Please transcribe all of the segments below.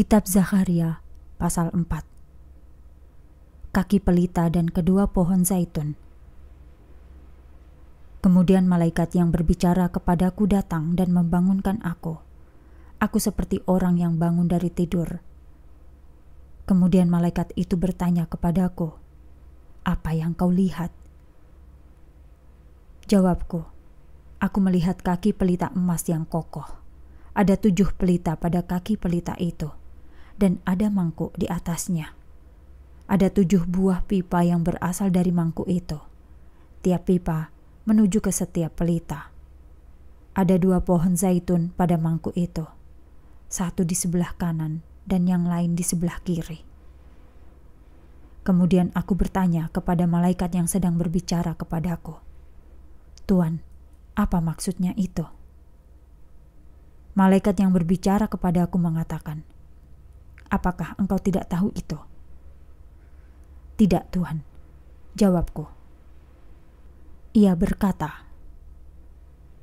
Kitab Zakaria pasal 4 Kaki pelita dan kedua pohon zaitun Kemudian malaikat yang berbicara kepadaku datang dan membangunkan aku. Aku seperti orang yang bangun dari tidur. Kemudian malaikat itu bertanya kepadaku, "Apa yang kau lihat?" Jawabku, "Aku melihat kaki pelita emas yang kokoh. Ada tujuh pelita pada kaki pelita itu dan ada mangkuk di atasnya. Ada tujuh buah pipa yang berasal dari mangkuk itu. Tiap pipa menuju ke setiap pelita. Ada dua pohon zaitun pada mangkuk itu, satu di sebelah kanan dan yang lain di sebelah kiri. Kemudian aku bertanya kepada malaikat yang sedang berbicara kepadaku, "Tuan, apa maksudnya itu?" Malaikat yang berbicara kepadaku mengatakan, Apakah engkau tidak tahu itu? Tidak, Tuhan, jawabku. Ia berkata,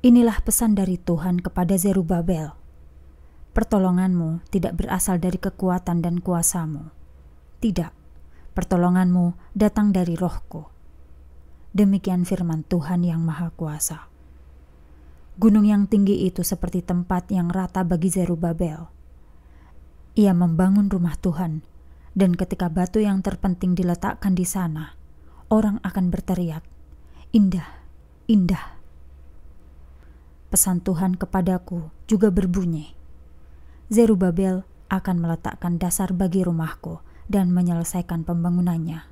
Inilah pesan dari Tuhan kepada Zerubabel. Pertolonganmu tidak berasal dari kekuatan dan kuasamu. Tidak, pertolonganmu datang dari rohku. Demikian firman Tuhan yang Maha Kuasa. Gunung yang tinggi itu seperti tempat yang rata bagi Zerubabel ia membangun rumah Tuhan, dan ketika batu yang terpenting diletakkan di sana, orang akan berteriak, "Indah, indah!" Pesan Tuhan kepadaku juga berbunyi, "Zerubabel akan meletakkan dasar bagi rumahku dan menyelesaikan pembangunannya."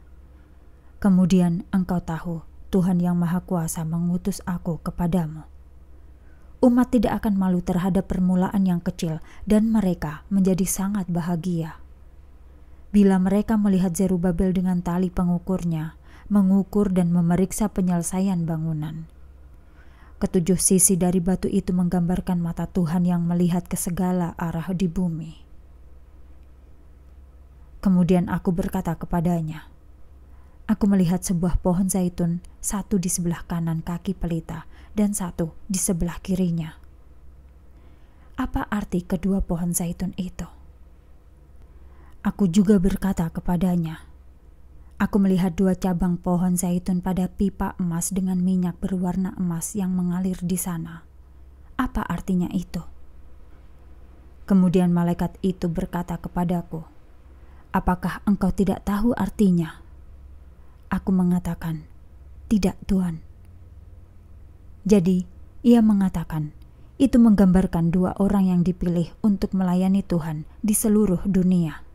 Kemudian engkau tahu, Tuhan Yang Maha Kuasa mengutus aku kepadamu. Umat tidak akan malu terhadap permulaan yang kecil, dan mereka menjadi sangat bahagia. Bila mereka melihat Zerubabel dengan tali pengukurnya, mengukur dan memeriksa penyelesaian bangunan. Ketujuh sisi dari batu itu menggambarkan mata Tuhan yang melihat ke segala arah di bumi. Kemudian aku berkata kepadanya, Aku melihat sebuah pohon zaitun, satu di sebelah kanan kaki pelita dan satu di sebelah kirinya. Apa arti kedua pohon zaitun itu? Aku juga berkata kepadanya, Aku melihat dua cabang pohon zaitun pada pipa emas dengan minyak berwarna emas yang mengalir di sana. Apa artinya itu? Kemudian malaikat itu berkata kepadaku, "Apakah engkau tidak tahu artinya?" Aku mengatakan, "Tidak, Tuhan." Jadi, ia mengatakan, "Itu menggambarkan dua orang yang dipilih untuk melayani Tuhan di seluruh dunia."